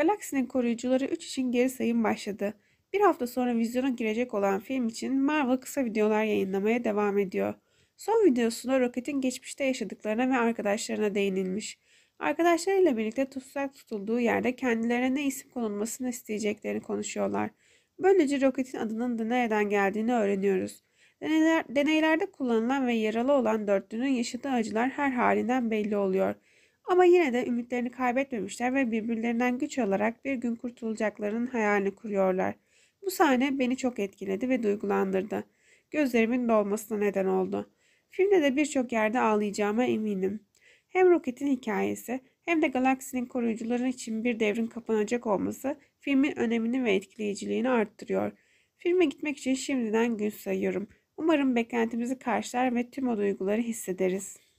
Galaksinin koruyucuları 3 için geri sayım başladı. Bir hafta sonra vizyona girecek olan film için Marvel kısa videolar yayınlamaya devam ediyor. Son videosunda Rocket'in geçmişte yaşadıklarına ve arkadaşlarına değinilmiş. Arkadaşlarıyla birlikte tutsak tutulduğu yerde kendilerine ne isim konulmasını isteyeceklerini konuşuyorlar. Böylece Rocket'in adının da nereden geldiğini öğreniyoruz. Deneyler, deneylerde kullanılan ve yaralı olan dörtlünün yaşadığı acılar her halinden belli oluyor.'' Ama yine de ümitlerini kaybetmemişler ve birbirlerinden güç olarak bir gün kurtulacaklarının hayalini kuruyorlar. Bu sahne beni çok etkiledi ve duygulandırdı. Gözlerimin dolmasına neden oldu. Filmde de birçok yerde ağlayacağıma eminim. Hem roketin hikayesi hem de galaksinin koruyucuları için bir devrin kapanacak olması filmin önemini ve etkileyiciliğini arttırıyor. Filme gitmek için şimdiden gün sayıyorum. Umarım beklentimizi karşılar ve tüm o duyguları hissederiz.